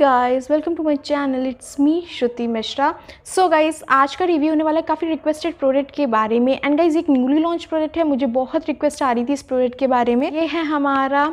guys welcome to my channel it's me Shruti Mishra so guys आज का review होने वाला है काफ़ी रिक्वेस्टेड प्रोडक्ट के बारे में एंड गाइस एक न्यूली लॉन्च प्रोडक्ट है मुझे बहुत रिक्वेस्ट आ रही थी इस प्रोडक्ट के बारे में ये है हमारा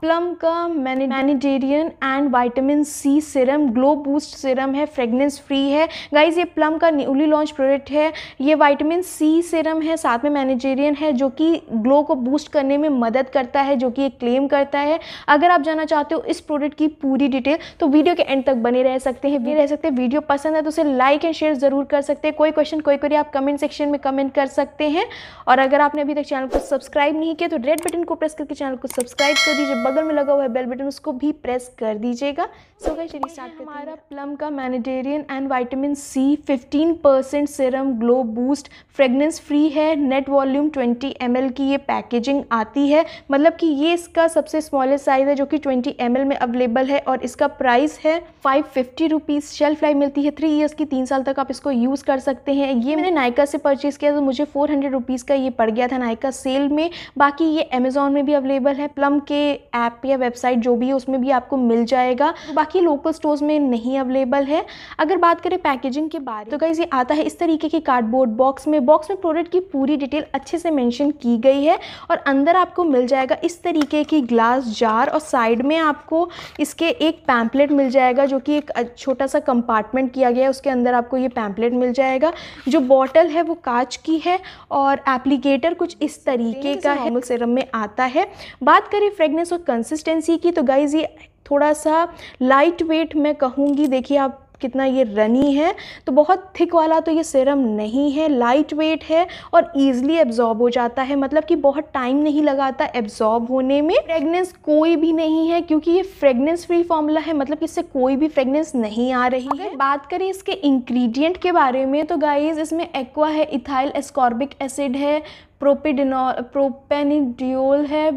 प्लम का mandarin and vitamin C serum glow boost serum है फ्रेगनेंस फ्री है गाइज ये प्लम का न्यूली लॉन्च प्रोडक्ट है ये वाइटामिन सी सिरम है साथ में मैनेजेरियन है जो कि ग्लो को बूस्ट करने में मदद करता है जो कि ये क्लेम करता है अगर आप जानना चाहते हो इस प्रोडक्ट की पूरी डिटेल तो वीडियो के एंड तक बने रह सकते हैं भी रह सकते हैं वीडियो पसंद है तो उसे लाइक एंड शेयर ज़रूर कर सकते हैं कोई क्वेश्चन कोई क्वेरी आप कमेंट सेक्शन में कमेंट कर सकते हैं और अगर आपने अभी तक चैनल को सब्सक्राइब नहीं किया तो रेड बटन को प्रेस करके चैनल को सब्सक्राइब कर दीजिए बगल में लगा हुआ है बेल बटन उसको भी प्रेस कर दीजिएगा सो गए चलिए स्टार्ट हमारा प्लम का mandarin and vitamin C 15 percent serum glow boost fragrance free है नेट वॉल्यूम 20 एम की ये पैकेजिंग आती है मतलब कि ये इसका सबसे स्मॉलेस्ट साइज़ है जो कि 20 एम में अवेलेबल है और इसका प्राइस है five fifty rupees shelf life मिलती है थ्री ईयर्स की तीन साल तक आप इसको यूज़ कर सकते हैं ये मैंने नायका से परचेज़ किया तो मुझे फोर हंड्रेड रुपीज़ का ये पड़ गया था नायका सेल में बाकी ये अमेज़ोन में भी अवेलेबल है प्लम के ऐप या वेबसाइट जो भी है उसमें भी आपको मिल जाएगा बाकी लोकल स्टोर्स में नहीं अवेलेबल है अगर बात करें पैकेजिंग के बारे तो कहीं ये आता है इस तरीके के कार्डबोर्ड बॉक्स में बॉक्स में प्रोडक्ट की पूरी डिटेल अच्छे से मैंशन की गई है और अंदर आपको मिल जाएगा इस तरीके की ग्लास जार और साइड में आपको इसके एक पैम्पलेट मिल जाएगा जो कि एक छोटा सा कंपार्टमेंट किया गया है उसके अंदर आपको ये पैम्पलेट मिल जाएगा जो बॉटल है वो कांच की है और एप्लीकेटर कुछ इस तरीके का है सिरम में आता है बात करें फ्रेगनेंस और कंसिस्टेंसी की तो गाइज़ ये थोड़ा सा लाइट वेट मैं कहूँगी देखिए आप कितना ये रनी है तो बहुत थिक वाला तो ये सिरम नहीं है लाइट वेट है और ईजिली एब्जॉर्ब हो जाता है मतलब कि बहुत टाइम नहीं लगाता एब्जॉर्ब होने में फ्रेगनेंस कोई भी नहीं है क्योंकि ये फ्रेगनेंस फ्री फॉर्मूला है मतलब कि इससे कोई भी फ्रेगनेंस नहीं आ रही है बात करें इसके इंग्रीडियंट के बारे में तो गाइज इसमें एक्वा है इथाइल एस्कॉर्बिक एसिड है प्रोपिडिनॉल प्रोपेनिडियोल है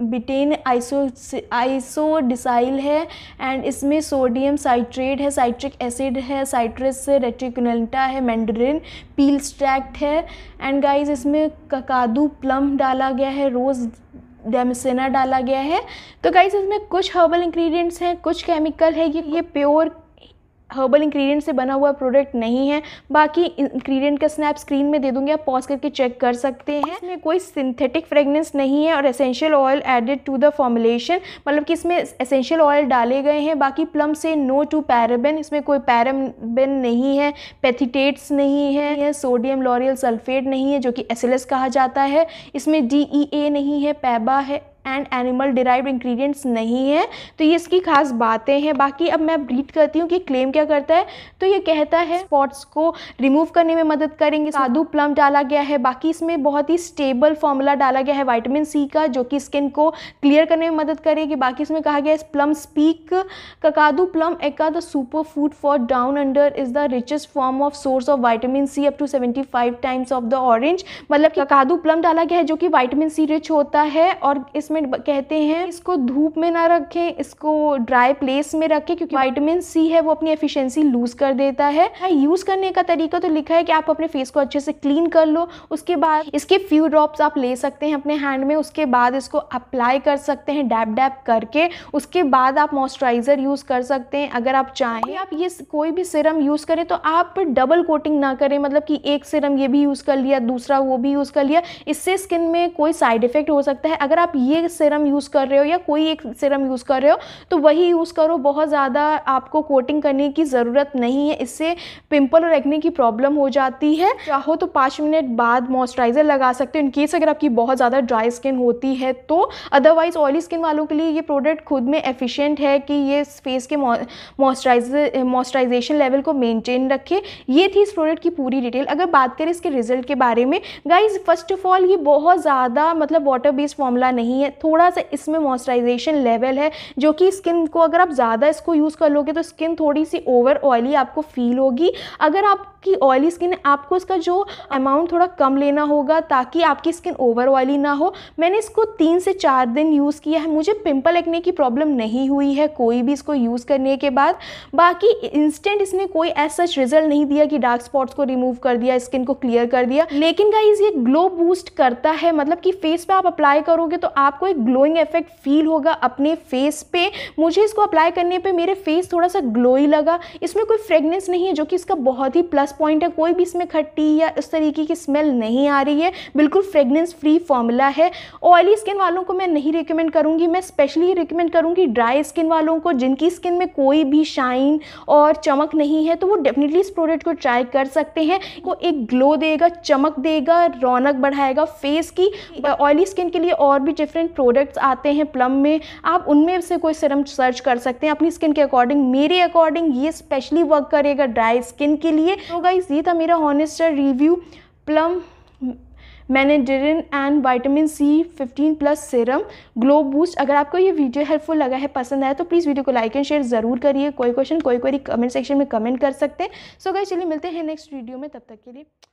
बिटेन आइसो आइसोडिसाइल है एंड इसमें सोडियम साइट्रेट है साइट्रिक एसिड है साइट्रस रेटिकुलटा है मैंडरिन पील स्ट्रैक्ट है एंड गाइस इसमें ककादू प्लम डाला गया है रोज़ डेमसेना डाला गया है तो गाइस इसमें कुछ हर्बल इंग्रेडिएंट्स हैं कुछ केमिकल है ये ये प्योर हर्बल इंग्रेडिएंट से बना हुआ प्रोडक्ट नहीं है बाकी इंग्रेडिएंट का स्नैप स्क्रीन में दे दूँगी आप पॉज करके चेक कर सकते हैं इसमें कोई सिंथेटिक फ्रेगनेंस नहीं है और essential oil added to the formulation मतलब कि इसमें एसेंशियल ऑयल डाले गए हैं बाकी प्लम से नो टू पैराबेन इसमें कोई पैराबेन नहीं है पैथिटेट्स नहीं है सोडियम लॉरियल सल्फेट नहीं है जो कि एस कहा जाता है इसमें डी e नहीं है पैबा है एंड एनिमल डिराइव इंग्रेडिएंट्स नहीं है तो ये इसकी खास बातें हैं बाकी अब मैं रीड करती हूँ कि क्लेम क्या करता है तो ये कहता है स्पॉट्स को रिमूव करने में मदद करेंगे साधु प्लम डाला गया है बाकी इसमें बहुत ही स्टेबल फॉर्मूला डाला गया है वाइटामिन सी का जो कि स्किन को क्लियर करने में मदद करेगी बाकी इसमें कहा गया है प्लम स्पीक ककादू प्लम का the super food for down under is the richest form of source of vitamin C up to seventy five times of the orange मतलब ककादू प्लम डाला गया है जो कि वाइटामिन सी रिच होता है और इस में कहते हैं इसको धूप में ना रखें इसको ड्राई प्लेस में रखें क्योंकि वाइटमिन सी है वो अपनी एफिशिएंसी लूज़ कर देता है यूज़ हाँ, करने का तरीका तो लिखा है कि आप अपने फेस को अच्छे से क्लीन कर लो उसके बाद इसके फ्यू ड्रॉप्स आप ले सकते हैं अपने हैंड में उसके बाद इसको अप्लाई कर सकते हैं डैप डैप करके उसके बाद आप मॉइस्चराइज़र यूज़ कर सकते हैं अगर आप चाहें आप ये कोई भी सिरम यूज़ करें तो आप डबल कोटिंग ना करें मतलब कि एक सिरम ये भी यूज़ कर लिया दूसरा वो भी यूज़ कर लिया इससे स्किन में कोई साइड इफ़ेक्ट हो सकता है अगर आप ये सिरम यूज़ कर रहे हो या कोई एक सिरम यूज़ कर रहे हो तो वही यूज़ करो बहुत ज़्यादा आपको कोटिंग करने की ज़रूरत नहीं है इससे पिंपल और एक्ने की प्रॉब्लम हो जाती है चाहो तो पाँच मिनट बाद मॉइस्चराइज़र लगा सकते हो इनकेस अगर आपकी बहुत ज़्यादा ड्राई स्किन होती है तो अदरवाइज़ ऑयली स्किन वालों के लिए ये प्रोडक्ट खुद में एफिशिएंट है कि ये फेस के मॉइस्चराइजर मॉइस्चराइजेशन लेवल को मेनटेन रखे ये थी इस प्रोडक्ट की पूरी डिटेल अगर बात करें इसके रिजल्ट के बारे में गाइज फर्स्ट ऑफ ऑल ये बहुत ज़्यादा मतलब वाटर बेस्ड फॉर्मूला नहीं है थोड़ा सा इसमें मॉइस्चराइजेशन लेवल है जो कि स्किन को अगर आप ज़्यादा इसको यूज़ कर लोगे तो स्किन थोड़ी सी ओवर ऑयली आपको फील होगी अगर आपकी ऑयली स्किन है आपको इसका जो अमाउंट थोड़ा कम लेना होगा ताकि आपकी स्किन ओवर ऑयली ना हो मैंने इसको तीन से चार दिन यूज़ किया है मुझे पिंपल एक्ने की प्रॉब्लम नहीं हुई है कोई भी इसको यूज़ करने के बाद बाकी इंस्टेंट इसने कोई ऐसा रिजल्ट नहीं दिया कि डार्क स्पॉट्स को रिमूव कर दिया स्किन को क्लियर कर दिया लेकिन गाइज ये ग्लो बूस्ट करता है मतलब कि फेस पे आप अप्लाई करोगे तो आपको आपको एक ग्लोइंग इफेक्ट फील होगा अपने फेस पे मुझे इसको अप्लाई करने पे मेरे फेस थोड़ा सा ग्लोई लगा इसमें कोई फ्रेगनेंस नहीं है जो कि इसका बहुत ही प्लस पॉइंट है कोई भी इसमें खट्टी या इस तरीके की स्मेल नहीं आ रही है बिल्कुल फ्रेगनेंस फ्री फॉर्मूला है ऑयली स्किन वालों को मैं नहीं रिकमेंड करूँगी मैं स्पेशली रिकमेंड करूँगी ड्राई स्किन वालों को जिनकी स्किन में कोई भी शाइन और चमक नहीं है तो वो डेफिनेटली इस प्रोडक्ट को ट्राई कर सकते हैं वो एक ग्लो देगा चमक देगा रौनक बढ़ाएगा फेस की ऑयली स्किन के लिए और भी डिफरेंट प्रोडक्ट्स आते हैं प्लम में आप उनमें से कोई सिरम सर्च कर सकते हैं अपनी स्किन के अकॉर्डिंग मेरे अकॉर्डिंग ये स्पेशली वर्क करेगा ड्राई स्किन के लिए तो गाइज ये था मेरा honest review Plum mandarin and vitamin C 15 plus serum glow boost अगर आपको ये वीडियो हेल्पफुल लगा है पसंद आया तो प्लीज़ वीडियो को लाइक एंड शेयर ज़रूर करिए कोई क्वेश्चन कोई क्वेरी कमेंट सेक्शन में कमेंट कर सकते हैं सो गई चलिए मिलते हैं नेक्स्ट वीडियो में तब तक के लिए